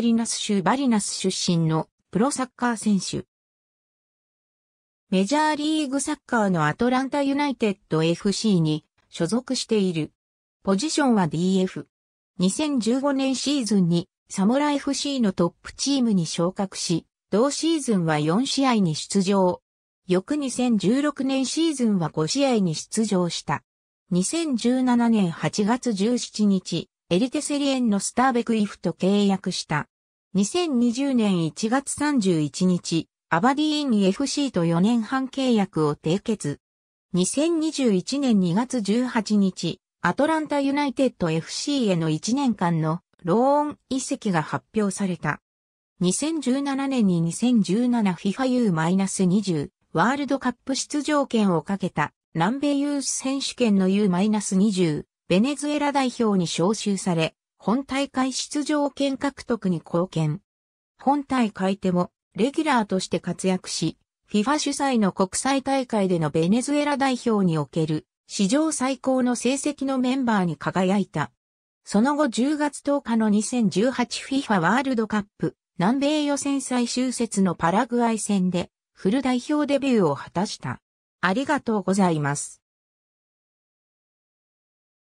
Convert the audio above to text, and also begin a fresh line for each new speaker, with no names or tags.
リナス州バリナス出身のプロサッカー選手。メジャーリーグサッカーのアトランタユナイテッド FC に所属している。ポジションは DF。2015年シーズンにサモラ FC のトップチームに昇格し、同シーズンは4試合に出場。翌2016年シーズンは5試合に出場した。2017年8月17日、エリテセリエンのスターベクイフと契約した。2020年1月31日、アバディーン FC と4年半契約を締結。2021年2月18日、アトランタユナイテッド FC への1年間のローン移籍が発表された。2017年に 2017FIFAU-20 ワールドカップ出場権をかけた南米ユース選手権の U-20 ベネズエラ代表に招集され、本大会出場権獲得に貢献。本大会でも、レギュラーとして活躍し、FIFA 主催の国際大会でのベネズエラ代表における史上最高の成績のメンバーに輝いた。その後10月10日の 2018FIFA ワールドカップ南米予選最終節のパラグアイ戦でフル代表デビューを果たした。ありがとうございます。